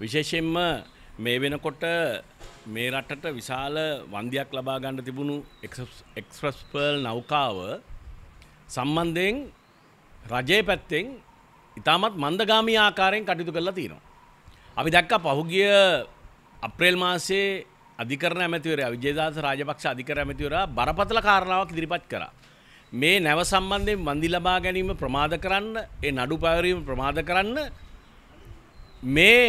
විශේෂයෙන්ම මේ වෙනකොට මේ රටට විශාල වන්දියක් ලබා ගන්න තිබුණු එක්ස්ප්‍රස් පර්ල් නෞකාව සම්බන්ධයෙන් රජයේ පැත්තෙන් ඉතාමත් මන්දගාමී ආකාරයෙන් කටයුතු කරලා තියෙනවා. අපි දැක්කා පහුගිය අප්‍රේල් මාසයේ අධිකරණ ඇමතිවරයා විජේදාස රාජපක්ෂ අධිකරණ ඇමතිවරයා බරපතල කාරණාවක් ඉදිරිපත් කළා. මේ නැව සම්බන්ධයෙන් වන්දි ලබා ගැනීම ප්‍රමාද කරන්න, ඒ නඩු පැවරීම ප්‍රමාද කරන්න මේ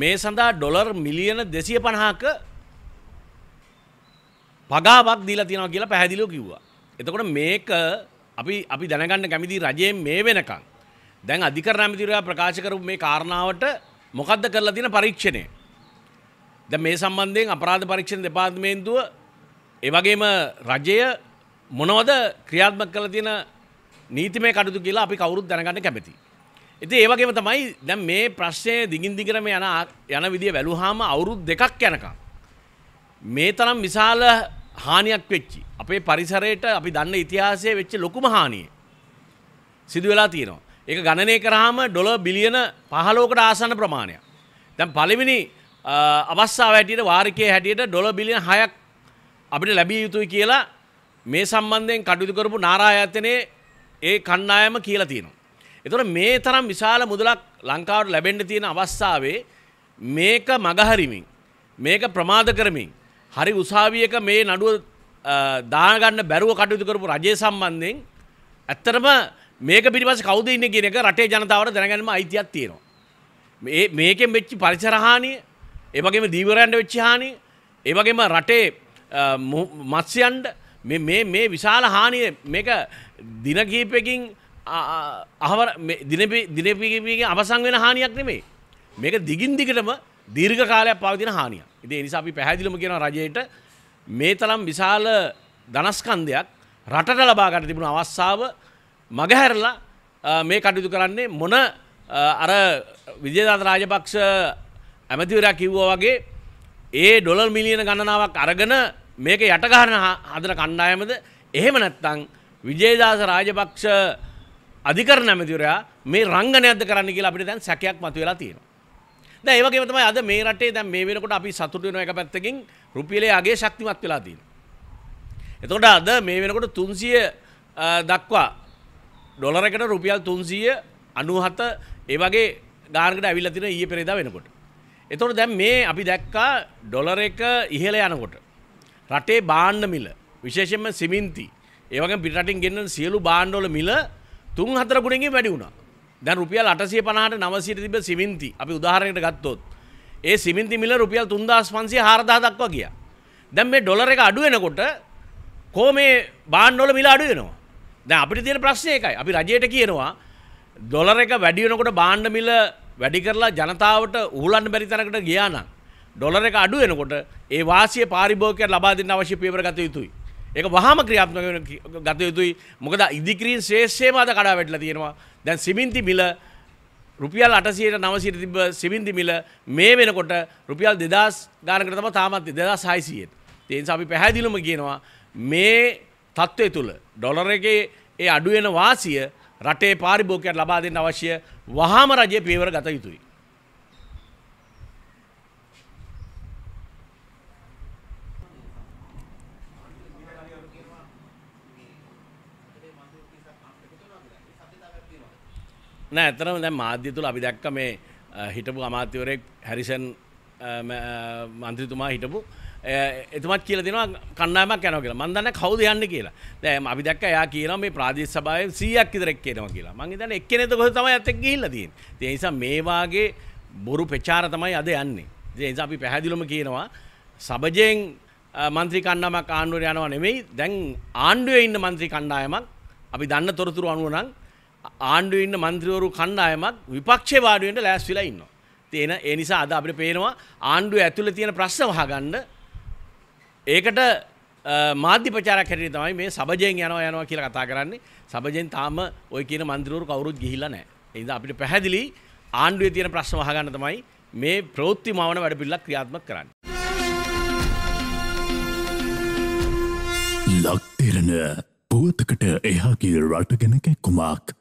මේ සඳහා ඩොලර් මිලියන දෙසිය පණහාක පගාවක් දීලා තියෙනවා කියලා පැහැදිලිව කිව්වා. එතකොට මේක අපි අපි දැනගන්න කැමති රජයේ මේ වෙනකන් දැන් අධිකරණ ඇමතිවරයා ප්‍රකාශ කරපු මේ කාරණාවට මොකද්ද කරලා තියෙන පරීක්ෂණය? දැන් මේ සම්බන්ධයෙන් අපරාධ පරීක්ෂණ දෙපාර්තමේන්තුව ඒ වගේම රජය මොනවද ක්‍රියාත්මක කරලා තියෙන නීතිමය කටයුතු කියලා අපි කවුරුත් දැනගන්න කැමතියි. ඇති ඒවගේම තමයි දැම් මේ ප්‍රශ්නය දිගින් දිගරම යන යන විදිිය වැලුහාම අවුරුද් දෙකක් යනකම්. මේ තරම් විශාල හානියක් වෙච්චි. අපේ පරිසරයට අපි දන්න ඉතිහාසය වෙච්ච ලොකුම හානිය. සිදු වෙලා තියෙනවා. ඒක ගණනය කරාම ඩොල බිලියන පහලෝකට ආසන්න ප්‍රමාණයක්. දැන් පළවෙනි අවස්ථාව හැටියට වාරිකයේ හැටියට ඩොල බිලියන 6ක් අපිට ලැබිය යුතුයි කියලා මේ සම්බන්ධයෙන් කටයුතු කරපු නාරායතනයේ ඒ කණ්ඩායම කියලා තියෙනවා. එතොට මේ තරම් විශාල මුදලක් ලංකාවට ලැබෙන්ඩ තියෙන අවස්ථාවේ මේක මගහරිමින් මේක ප්‍රමාද කරමින් හරි උසාවියක මේ නඩුව දාගන්න බැරුව කටයුතු කරපු රජය සම්බන්ධයෙන් ඇත්තරම මේක පිරිිපස කවද ඉන්න කියන එක රටේ ජනතාවට දැනගැනීම අයිතියක් තියෙනවා. මේකෙන් වෙච්චි පරිසරහානිය ඒවගේම දීවරයන්ට වෙච්චිහානි ඒවගේම රටේ මත්ස්යන්ට මේ විශාල හානිය මේක දිනකීපයකින් අහවර දිනපි දිනපිගපියගේ අවසං වෙන හානියක් නෙමේ මේක දිගින් දිගටම දීර්ඝ කාලයක් පවතින හානිය. ඉතින් ඒ නිසා අපි පැහැදිලිවම කියනවා රජයට මේ තරම් විශාල ධනස්කන්ධයක් රටට ලබා ගන්න තිබුණු අවස්ථාව මගහැරලා මේ කටයුතු කරන්නේ මොන අර විජේදාත රාජපක්ෂ ඇමතිවරයා කිව්වා වගේ ඒ ඩොලර් මිලියන ගණනාවක් අරගෙන මේක යටගහන හදන කණ්ඩායමද එහෙම නැත්නම් විජේදාස රාජපක්ෂ අධිකරණ ඇමතිවරයා මේ රංගනයක්ද කරන්න කියලා අපිට දැන් සැකයක් මතුවලා තියෙනවා. දැන් ඒ වගේම තමයි අද මේ රටේ දැන් මේ වෙනකොට අපි සතුටු වෙන එක පැත්තකින් රුපියලේ අගය ශක්තිමත් වෙලා තියෙනවා. එතකොට අද මේ වෙනකොට 300 දක්වා ඩොලර් එකට රුපියල් 397 ඒ වගේ ගානකට ඇවිල්ලා තියෙන ඊයේ පෙරේදා වෙනකොට. එතකොට දැන් මේ අපි දැක්කා ඩොලර් එක ඉහළ යනකොට රටේ භාණ්ඩ මිල විශේෂයෙන්ම සිමෙන්ති ඒ වගේම පිටරටින් ගෙන්නන සියලු භාණ්ඩවල මිල තුන් හතර ගුණෙන් වැඩි වුණා. දැන් රුපියල් 850ට 900ට තිබ්බ සිමෙන්ති අපි උදාහරණයකට ගත්තොත් ඒ සිමෙන්ති මිල රුපියල් 3500 4000 දක්වා ගියා. දැන් මේ ඩොලර් එක අඩු වෙනකොට කොහොම මේ බාණ්ඩ වල මිල අඩු වෙනවා? දැන් අපිට තියෙන ප්‍රශ්නේ ඒකයි. අපි රජයට කියනවා ඩොලර් එක වැඩි වෙනකොට බාණ්ඩ මිල වැඩි කරලා ජනතාවට උහුලන්න බැරි තැනකට ගියා නම් ඩොලර් එක අඩු වෙනකොට ඒ වාසිය පාරිභෝගිකයන් ලබා දෙන්න අවශ්‍ය පියවර ගත යුතුයි. ඒක වහම ක්‍රියාත්මක වෙන ගත යුතුයි මොකද ඉදිකිරීම් ශේෂ්‍යයම අද කඩා වැටලා තියෙනවා දැන් සිමෙන්ති මිල රුපියල් 800ට 900ට තිබ්බ සිමෙන්ති මිල මේ වෙනකොට රුපියල් 2000 ගානකට තමයි තාමත් 2600ට ඒ නිසා අපි පැහැදිලිවම කියනවා මේ තත්ත්වය තුල ඩොලර් එකේ ඒ අඩු වෙන වාසිය රටේ පාරිභෝගිකයන්ට ලබා දෙන්න අවශ්‍ය වහාම රජයේ පියවර ගත යුතුයි නෑ ඇතරම දැ මාධ්‍ය තුළ අපි දැක්ක මේ හිටපු අමාත්‍යවරෙක් හැරිසන් මන්ත්‍රතුමා හිටපු එතුමත් කියල දෙනවා කන්නමක් යැන කියලා මන්දන්න කවද යන්න කියලා දැම අපි දක් යා කියන මේ ප්‍රාදේශ සභාව සියක් විතරක් කියනවා කියලා මං තන එක් නෙත කො තම ඇතක් ගහිල්ලදී තිනිසා මේවාගේ බොරු පෙචාර තමයි අද යන්නේ දේස අපි පැහැදිලුම කියනවා සබජයෙන් මන්ත්‍රී කණ්ඩාමක් ආණ්ඩුවර යනවා නෙවෙයි දැන් ආණ්ඩුවේ ඉන්න මන්ත්‍රී කණ්ඩායමක් අපි දන්න තොරතුරු අනුවනං ආණ්ඩුව ඉන්න මන්ත්‍රීවරු කණ්ඩායමත් විපක්ෂේ වාඩුවෙන්ට ලෑස්විලා ඉන්නවා. තියෙන ඒ නිසා අද අපිට පේනවා ආණ්ඩුව ඇතුළේ තියෙන ප්‍රශ්න වහගන්න ඒකට මාධ්‍ය ප්‍රචාරයක් හැටියට තමයි මේ සබජයෙන් යනවා යනවා කියලා කතා කරන්නේ. සබජෙන් තාම ওই කියන මන්ත්‍රීවරු කවුරුත් ගිහිල්ලා නැහැ. ඒ නිසා අපිට පැහැදිලි ආණ්ඩුවේ තියෙන ප්‍රශ්න වහගන්න තමයි මේ ප්‍රවෘත්ති මවන වැඩ පිළිලක් ක්‍රියාත්මක කරන්නේ. ලක්තිරණ පුවතකට එහා ගිය රට ගැන කැක්කුමක්